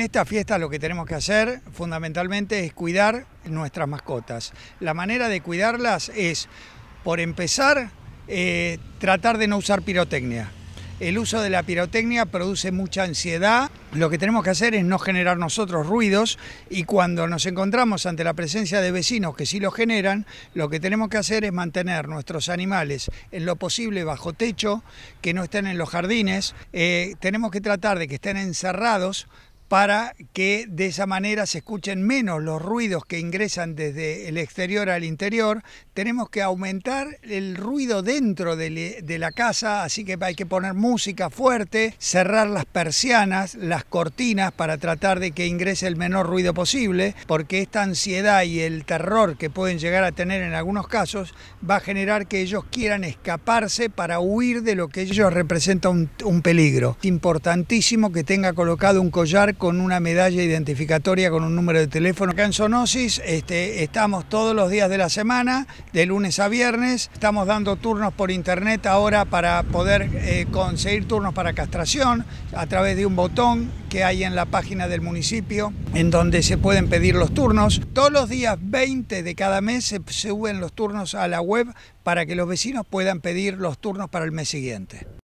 En esta fiesta lo que tenemos que hacer fundamentalmente es cuidar nuestras mascotas. La manera de cuidarlas es, por empezar, eh, tratar de no usar pirotecnia. El uso de la pirotecnia produce mucha ansiedad. Lo que tenemos que hacer es no generar nosotros ruidos y cuando nos encontramos ante la presencia de vecinos que sí lo generan, lo que tenemos que hacer es mantener nuestros animales en lo posible bajo techo, que no estén en los jardines. Eh, tenemos que tratar de que estén encerrados para que de esa manera se escuchen menos los ruidos que ingresan desde el exterior al interior. Tenemos que aumentar el ruido dentro de, la casa, así que hay que poner música fuerte, cerrar las persianas, las cortinas para tratar de que ingrese el menor ruido posible, porque esta ansiedad y el terror que pueden llegar a tener en algunos casos va a generar que ellos quieran escaparse para huir de lo que ellos representa un, peligro. Es importantísimo que tenga colocado un collar con una medalla identificatoria con un número de teléfono. Acá en Sonosis este, estamos todos los días de la semana, de lunes a viernes. Estamos dando turnos por internet ahora para poder eh, conseguir turnos para castración a través de un botón que hay en la página del municipio en donde se pueden pedir los turnos. Todos los días 20 de cada mes se suben los turnos a la web para que los vecinos puedan pedir los turnos para el mes siguiente.